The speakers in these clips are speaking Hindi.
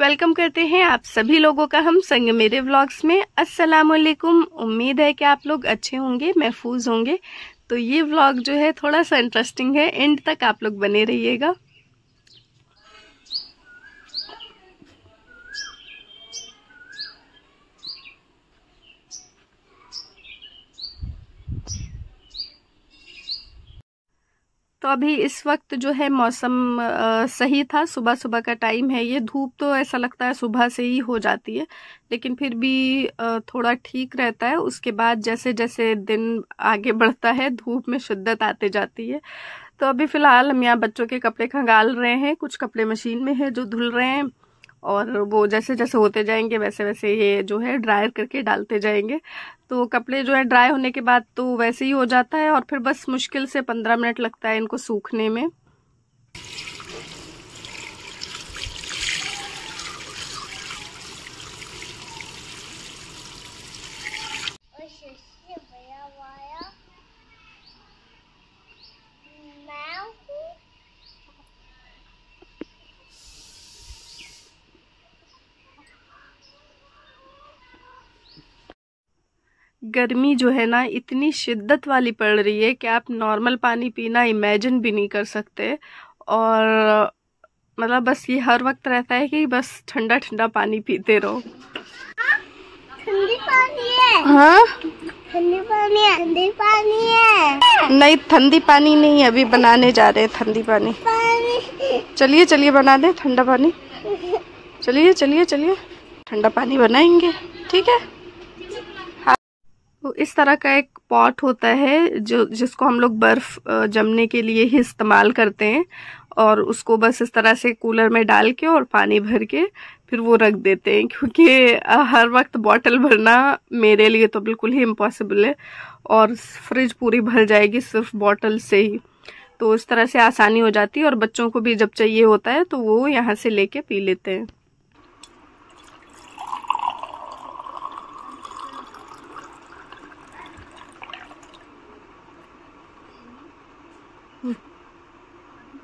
वेलकम करते हैं आप सभी लोगों का हम संग मेरे व्लॉग्स में अस्सलाम वालेकुम उम्मीद है कि आप लोग अच्छे होंगे महफूज होंगे तो ये व्लॉग जो है थोड़ा सा इंटरेस्टिंग है एंड तक आप लोग बने रहिएगा तो अभी इस वक्त जो है मौसम सही था सुबह सुबह का टाइम है ये धूप तो ऐसा लगता है सुबह से ही हो जाती है लेकिन फिर भी थोड़ा ठीक रहता है उसके बाद जैसे जैसे दिन आगे बढ़ता है धूप में शिद्दत आते जाती है तो अभी फ़िलहाल हम यहाँ बच्चों के कपड़े खंगाल रहे हैं कुछ कपड़े मशीन में है जो धुल रहे हैं और वो जैसे जैसे होते जाएंगे वैसे वैसे ये जो है ड्रायर करके डालते जाएंगे तो कपड़े जो है ड्राई होने के बाद तो वैसे ही हो जाता है और फिर बस मुश्किल से पंद्रह मिनट लगता है इनको सूखने में गर्मी जो है ना इतनी शिद्दत वाली पड़ रही है कि आप नॉर्मल पानी पीना इमेजिन भी नहीं कर सकते और मतलब बस ये हर वक्त रहता है कि बस ठंडा ठंडा पानी पीते रहो ठंडी पानी है हाँ ठंडी पानी है ठंडी पानी है नहीं ठंडी पानी नहीं अभी बनाने जा रहे हैं ठंडी पानी, चलिए चलिए बना दे ठंडा पानी चलिए चलिए चलिए ठंडा पानी बनाएंगे ठीक है तो इस तरह का एक पॉट होता है जो जिसको हम लोग बर्फ़ जमने के लिए ही इस्तेमाल करते हैं और उसको बस इस तरह से कूलर में डाल के और पानी भर के फिर वो रख देते हैं क्योंकि हर वक्त बॉटल भरना मेरे लिए तो बिल्कुल ही इम्पॉसिबल है और फ्रिज पूरी भर जाएगी सिर्फ बॉटल से ही तो इस तरह से आसानी हो जाती है और बच्चों को भी जब चाहिए होता है तो वो यहाँ से लेके पी लेते हैं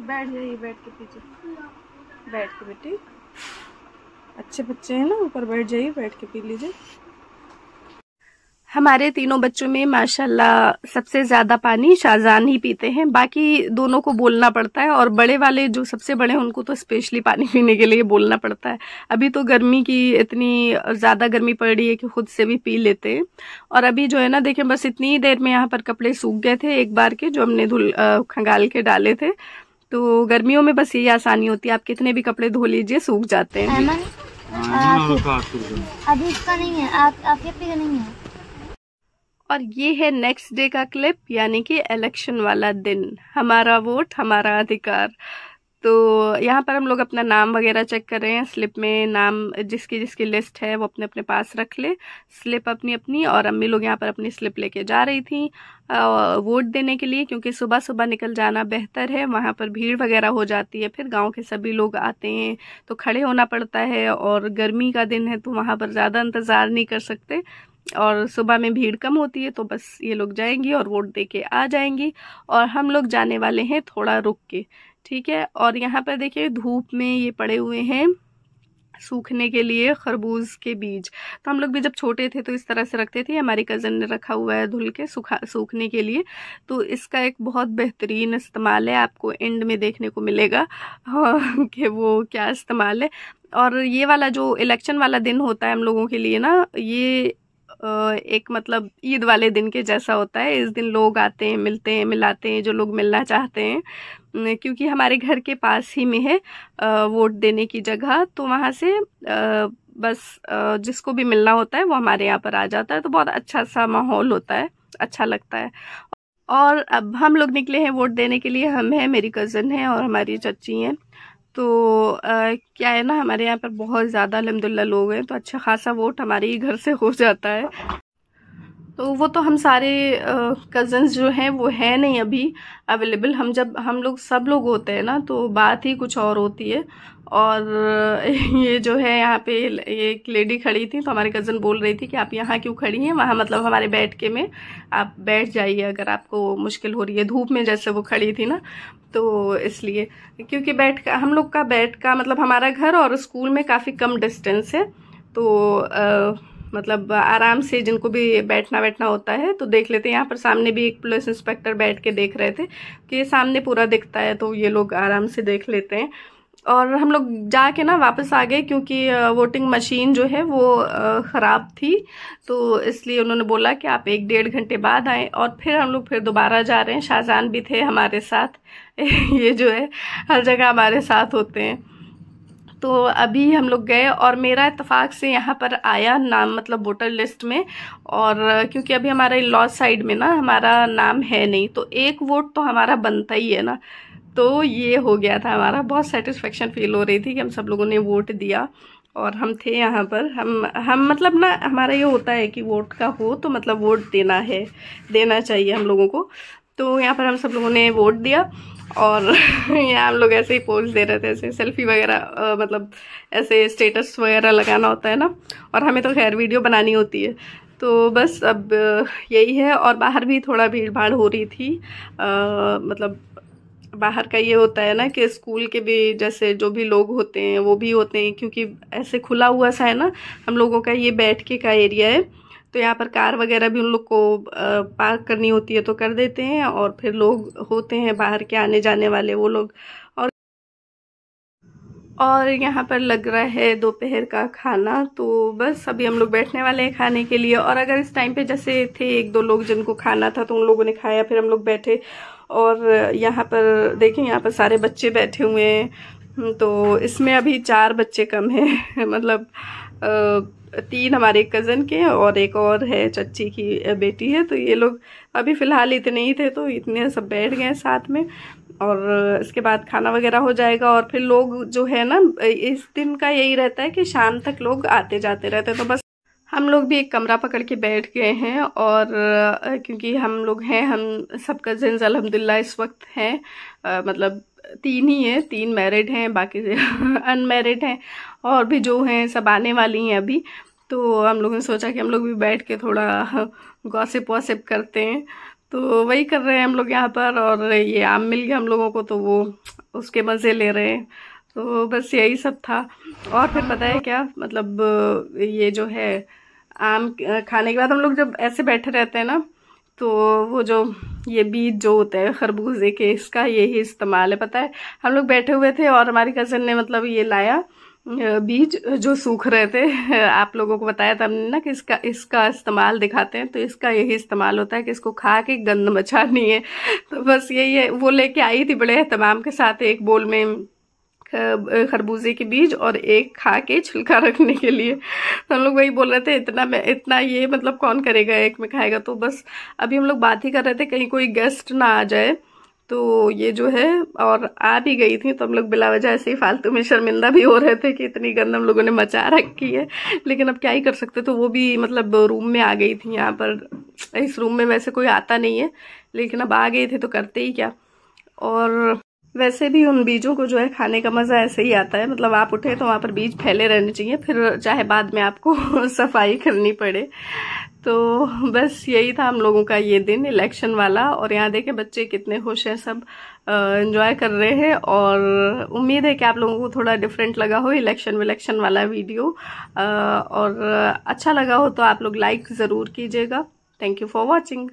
बैठ जाइए बैठ के पीछे बैठ के बेटी अच्छे बच्चे हैं ना ऊपर बैठ जाइए बैठ के पी लीजिए हमारे तीनों बच्चों में माशाल्लाह सबसे ज्यादा पानी शाहजहान ही पीते हैं बाकी दोनों को बोलना पड़ता है और बड़े वाले जो सबसे बड़े हैं उनको तो स्पेशली पानी पीने के लिए बोलना पड़ता है अभी तो गर्मी की इतनी ज्यादा गर्मी पड़ रही है कि खुद से भी पी लेते हैं और अभी जो है ना देखें बस इतनी देर में यहाँ पर कपड़े सूख गए थे एक बार के जो हमने धुल खंगाल के डाले थे तो गर्मियों में बस यही आसानी होती है आप कितने भी कपड़े धो लीजिए सूख जाते हैं हाँ अभी इसका नहीं है आप, का नहीं है और ये है नेक्स्ट डे का क्लिप यानी कि इलेक्शन वाला दिन हमारा वोट हमारा अधिकार तो यहाँ पर हम लोग अपना नाम वगैरह चेक कर रहे हैं स्लिप में नाम जिसकी जिसकी लिस्ट है वो अपने अपने पास रख ले स्लिप अपनी अपनी और अम्मी लोग यहाँ पर अपनी स्लिप लेके जा रही थी वोट देने के लिए क्योंकि सुबह सुबह निकल जाना बेहतर है वहाँ पर भीड़ वगैरह हो जाती है फिर गांव के सभी लोग आते हैं तो खड़े होना पड़ता है और गर्मी का दिन है तो वहाँ पर ज़्यादा इंतज़ार नहीं कर सकते और सुबह में भीड़ कम होती है तो बस ये लोग जाएंगी और वोट दे के आ जाएंगी और हम लोग जाने वाले हैं थोड़ा रुक के ठीक है और यहाँ पर देखिए धूप में ये पड़े हुए हैं सूखने के लिए खरबूज के बीज तो हम लोग भी जब छोटे थे तो इस तरह से रखते थे हमारी कज़न ने रखा हुआ है धुल के सूखा सूखने के लिए तो इसका एक बहुत बेहतरीन इस्तेमाल है आपको एंड में देखने को मिलेगा हाँ, कि वो क्या इस्तेमाल है और ये वाला जो इलेक्शन वाला दिन होता है हम लोगों के लिए ना ये एक मतलब ईद वाले दिन के जैसा होता है इस दिन लोग आते हैं मिलते हैं मिलाते हैं जो लोग मिलना चाहते हैं क्योंकि हमारे घर के पास ही में है वोट देने की जगह तो वहाँ से बस जिसको भी मिलना होता है वो हमारे यहाँ पर आ जाता है तो बहुत अच्छा सा माहौल होता है अच्छा लगता है और अब हम लोग निकले हैं वोट देने के लिए हम हैं मेरी कज़न है और हमारी चच्ची हैं तो आ, क्या है ना हमारे यहाँ पर बहुत ज़्यादा अलहमदिल्ला लोग हैं तो अच्छा खासा वोट हमारे ही घर से हो जाता है तो वो तो हम सारे कज़न्स जो हैं वो है नहीं अभी अवेलेबल हम जब हम लोग सब लोग होते हैं ना तो बात ही कुछ और होती है और ये जो है यहाँ पे ये एक लेडी खड़ी थी तो हमारे कज़न बोल रही थी कि आप यहाँ क्यों खड़ी हैं वहाँ मतलब हमारे बैठ के में आप बैठ जाइए अगर आपको मुश्किल हो रही है धूप में जैसे वो खड़ी थी ना तो इसलिए क्योंकि बैठ का हम लोग का बैठ का मतलब हमारा घर और स्कूल में काफ़ी कम डिस्टेंस है तो आ, मतलब आराम से जिनको भी बैठना बैठना होता है तो देख लेते हैं यहाँ पर सामने भी एक पुलिस इंस्पेक्टर बैठ के देख रहे थे कि ये सामने पूरा दिखता है तो ये लोग आराम से देख लेते हैं और हम लोग जाके ना वापस आ गए क्योंकि वोटिंग मशीन जो है वो ख़राब थी तो इसलिए उन्होंने बोला कि आप एक डेढ़ घंटे बाद आएँ और फिर हम लोग फिर दोबारा जा रहे हैं शाहजहान भी थे हमारे साथ ये जो है हर जगह हमारे साथ होते हैं तो अभी हम लोग गए और मेरा इतफ़ाक़ से यहाँ पर आया नाम मतलब वोटर लिस्ट में और क्योंकि अभी हमारे लॉ साइड में ना हमारा नाम है नहीं तो एक वोट तो हमारा बनता ही है ना तो ये हो गया था हमारा बहुत सेटिस्फेक्शन फील हो रही थी कि हम सब लोगों ने वोट दिया और हम थे यहाँ पर हम हम मतलब ना हमारा ये होता है कि वोट का हो तो मतलब वोट देना है देना चाहिए हम लोगों को तो यहाँ पर हम सब लोगों ने वोट दिया और यहाँ हम लोग ऐसे ही पोज दे रहे थे ऐसे सेल्फी वगैरह मतलब ऐसे स्टेटस वगैरह लगाना होता है ना और हमें तो खैर वीडियो बनानी होती है तो बस अब यही है और बाहर भी थोड़ा भीड़ भाड़ हो रही थी आ, मतलब बाहर का ये होता है ना कि स्कूल के भी जैसे जो भी लोग होते हैं वो भी होते हैं क्योंकि ऐसे खुला हुआ सा है ना हम लोगों का ये बैठ के का एरिया है तो यहाँ पर कार वगैरह भी उन लोग को पार्क करनी होती है तो कर देते हैं और फिर लोग होते हैं बाहर के आने जाने वाले वो लोग और और यहाँ पर लग रहा है दोपहर का खाना तो बस अभी हम लोग बैठने वाले हैं खाने के लिए और अगर इस टाइम पे जैसे थे एक दो लोग जिनको खाना था तो उन लोगों ने खाया फिर हम लोग बैठे और यहाँ पर देखें यहाँ पर सारे बच्चे बैठे हुए हैं तो इसमें अभी चार बच्चे कम हैं मतलब तीन हमारे कज़न के और एक और है चच्ची की बेटी है तो ये लोग अभी फ़िलहाल इतने ही थे तो इतने सब बैठ गए साथ में और इसके बाद खाना वगैरह हो जाएगा और फिर लोग जो है ना इस दिन का यही रहता है कि शाम तक लोग आते जाते रहते हैं तो बस हम लोग भी एक कमरा पकड़ के बैठ गए हैं और क्योंकि हम लोग हैं हम सब कज़न्स अलहमदिल्ला इस वक्त हैं मतलब तीन ही है तीन मैरिड हैं बाकी अनमेरिड हैं और भी जो हैं सब आने वाली हैं अभी तो हम लोगों ने सोचा कि हम लोग भी बैठ के थोड़ा गॉसिप वॉसिप करते हैं तो वही कर रहे हैं हम लोग यहाँ पर और ये आम मिल गया हम लोगों को तो वो उसके मज़े ले रहे हैं तो बस यही सब था और फिर पता है क्या मतलब ये जो है आम खाने के बाद हम लोग जब ऐसे बैठे रहते हैं ना तो वो जो ये बीज जो होते हैं खरबूजे के इसका यही इस्तेमाल है पता है हम लोग बैठे हुए थे और हमारी कज़न ने मतलब ये लाया बीज जो सूख रहे थे आप लोगों को बताया था हमने ना कि इसका इसका इस्तेमाल दिखाते हैं तो इसका यही इस्तेमाल होता है कि इसको खा के गंद मचानी है तो बस यही है वो लेके आई थी बड़े तमाम के साथ एक बोल में खरबूजे के बीज और एक खा के छिलका रखने के लिए तो हम लोग वही बोल रहे थे इतना मैं इतना ये मतलब कौन करेगा एक में खाएगा तो बस अभी हम लोग बात ही कर रहे थे कहीं कोई गेस्ट ना आ जाए तो ये जो है और आ भी गई थी तो हम लोग बिला वजह ऐसे ही फालतू में शर्मिंदा भी हो रहे थे कि इतनी गंद हम लोगों ने मचा रखी है लेकिन अब क्या ही कर सकते तो वो भी मतलब रूम में आ गई थी यहाँ पर इस रूम में वैसे कोई आता नहीं है लेकिन अब आ गए थे तो करते ही क्या और वैसे भी उन बीजों को जो है खाने का मज़ा ऐसे ही आता है मतलब आप उठे तो वहाँ पर बीज फैले रहने चाहिए फिर चाहे बाद में आपको सफाई करनी पड़े तो बस यही था हम लोगों का ये दिन इलेक्शन वाला और यहाँ देखे बच्चे कितने खुश हैं सब एंजॉय कर रहे हैं और उम्मीद है कि आप लोगों को थोड़ा डिफरेंट लगा हो इलेक्शन विलेक्शन वाला वीडियो आ, और अच्छा लगा हो तो आप लोग लाइक ज़रूर कीजिएगा थैंक यू फॉर वॉचिंग